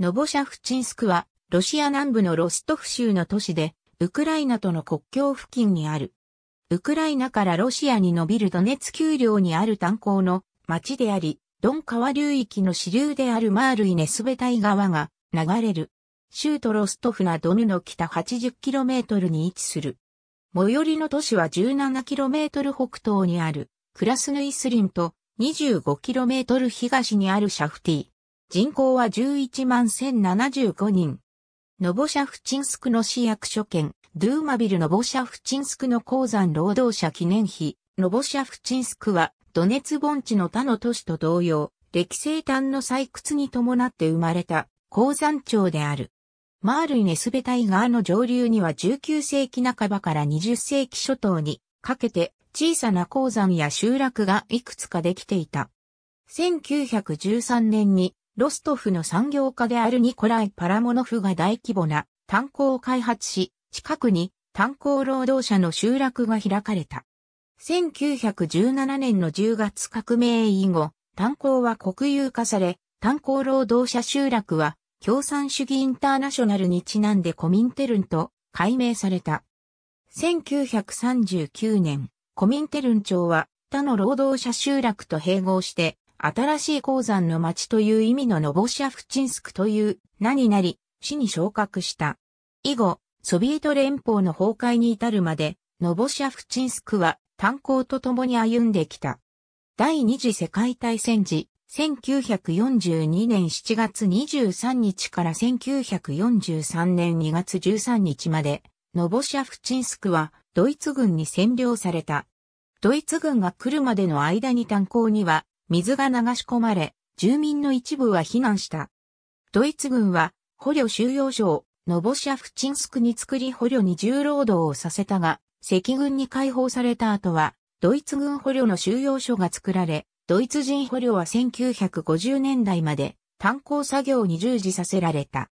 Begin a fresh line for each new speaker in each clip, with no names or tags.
ノボシャフチンスクは、ロシア南部のロストフ州の都市で、ウクライナとの国境付近にある。ウクライナからロシアに伸びるドネツ丘陵にある炭鉱の町であり、ドン川流域の支流であるマールイネスベタイ川が流れる。州都ロストフなドヌの北 80km に位置する。最寄りの都市は 17km 北東にあるクラスヌイスリンと 25km 東にあるシャフティ。人口は11万1075人。ノボシャフチンスクの市役所兼、ドゥーマビルノボシャフチンスクの鉱山労働者記念碑、ノボシャフチンスクは、ドネツ盆地の他の都市と同様、歴生炭の採掘に伴って生まれた鉱山町である。マールイネスベタイ川の上流には19世紀半ばから20世紀初頭にかけて小さな鉱山や集落がいくつかできていた。1913年にロストフの産業家であるニコライ・パラモノフが大規模な炭鉱を開発し、近くに炭鉱労働者の集落が開かれた。1917年の10月革命以後、炭鉱は国有化され、炭鉱労働者集落は共産主義インターナショナルにちなんでコミンテルンと改名された。1939年、コミンテルン町は他の労働者集落と併合して新しい鉱山の町という意味のノボシャフチンスクという何り、市に昇格した。以後、ソビエト連邦の崩壊に至るまで、ノボシャフチンスクは炭鉱と共に歩んできた。第二次世界大戦時、1942年7月23日から1943年2月13日まで、ノボシャフチンスクはドイツ軍に占領された。ドイツ軍が来るまでの間に炭鉱には水が流し込まれ、住民の一部は避難した。ドイツ軍は、捕虜収容所を、ノボシャフチンスクに作り捕虜に重労働をさせたが、赤軍に解放された後は、ドイツ軍捕虜の収容所が作られ、ドイツ人捕虜は1950年代まで炭鉱作業に従事させられた。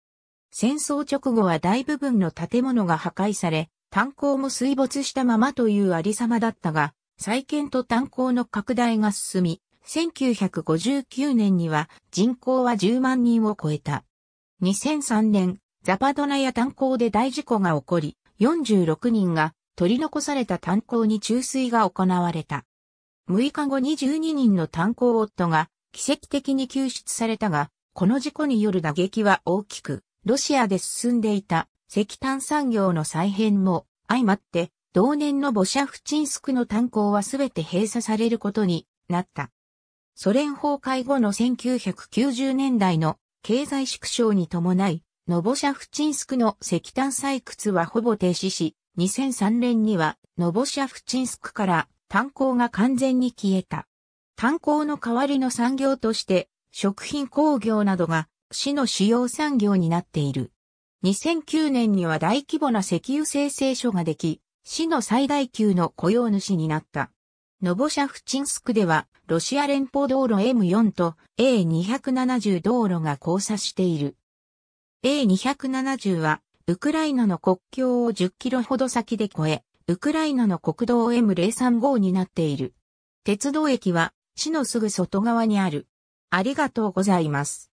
戦争直後は大部分の建物が破壊され、炭鉱も水没したままというありさまだったが、再建と炭鉱の拡大が進み、1959年には人口は10万人を超えた。2003年、ザパドナや炭鉱で大事故が起こり、46人が取り残された炭鉱に注水が行われた。6日後22人の炭鉱夫が奇跡的に救出されたが、この事故による打撃は大きく、ロシアで進んでいた石炭産業の再編も相まって、同年のボシャフチンスクの炭鉱はすべて閉鎖されることになった。ソ連崩壊後の1990年代の経済縮小に伴い、ノボシャフチンスクの石炭採掘はほぼ停止し、2003年にはノボシャフチンスクから炭鉱が完全に消えた。炭鉱の代わりの産業として食品工業などが市の主要産業になっている。2009年には大規模な石油生成所ができ、市の最大級の雇用主になった。ノボシャフチンスクでは、ロシア連邦道路 M4 と A270 道路が交差している。A270 は、ウクライナの国境を10キロほど先で越え、ウクライナの国道 M035 になっている。鉄道駅は、市のすぐ外側にある。ありがとうございます。